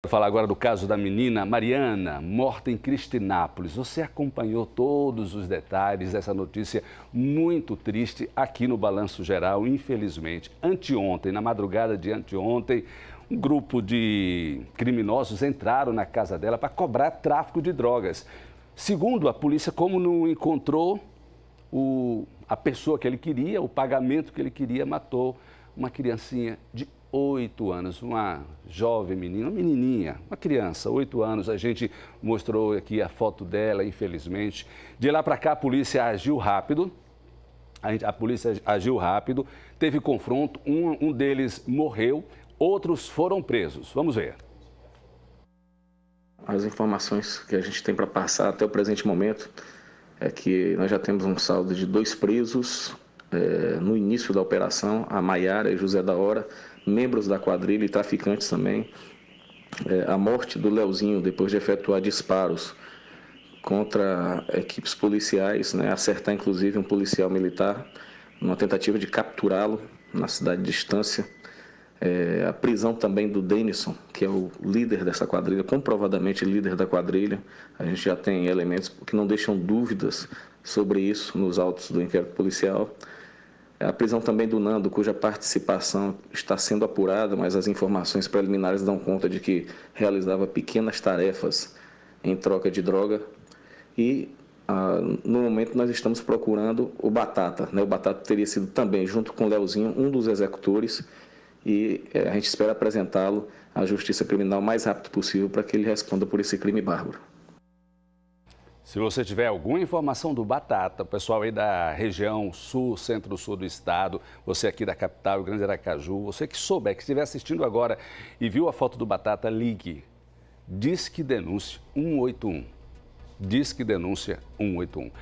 Vou falar agora do caso da menina Mariana, morta em Cristinápolis. Você acompanhou todos os detalhes dessa notícia muito triste aqui no Balanço Geral, infelizmente. Anteontem, na madrugada de anteontem, um grupo de criminosos entraram na casa dela para cobrar tráfico de drogas. Segundo a polícia, como não encontrou o, a pessoa que ele queria, o pagamento que ele queria, matou uma criancinha de oito anos, uma jovem menina, uma menininha, uma criança, oito anos. A gente mostrou aqui a foto dela, infelizmente. De lá para cá, a polícia agiu rápido. A, gente, a, polícia agiu rápido, teve confronto, um, um deles morreu, outros foram presos. Vamos ver. As informações que a gente tem para passar até o presente momento é que nós já temos um saldo de dois presos, eh, no início da operação, a Maiara e José da Hora, membros da quadrilha e traficantes também. Eh, a morte do Leozinho, depois de efetuar disparos contra equipes policiais, né, acertar inclusive um policial militar, numa tentativa de capturá-lo na cidade de Estância. É, eh, a prisão também do Denison, que é o líder dessa quadrilha, comprovadamente líder da quadrilha. A gente já tem elementos que não deixam dúvidas sobre isso nos autos do inquérito policial. A prisão também do Nando, cuja participação está sendo apurada, mas as informações preliminares dão conta de que realizava pequenas tarefas em troca de droga. E ah, no momento nós estamos procurando o Batata. Né? O Batata teria sido também, junto com o Leozinho, um dos executores. E eh, a gente espera apresentá-lo à Justiça Criminal o mais rápido possível para que ele responda por esse crime bárbaro. Se você tiver alguma informação do Batata, pessoal aí da região sul, centro-sul do estado, você aqui da capital, Grande Aracaju, você que souber, que estiver assistindo agora e viu a foto do Batata, ligue. Diz que denúncia 181. Diz que denúncia 181.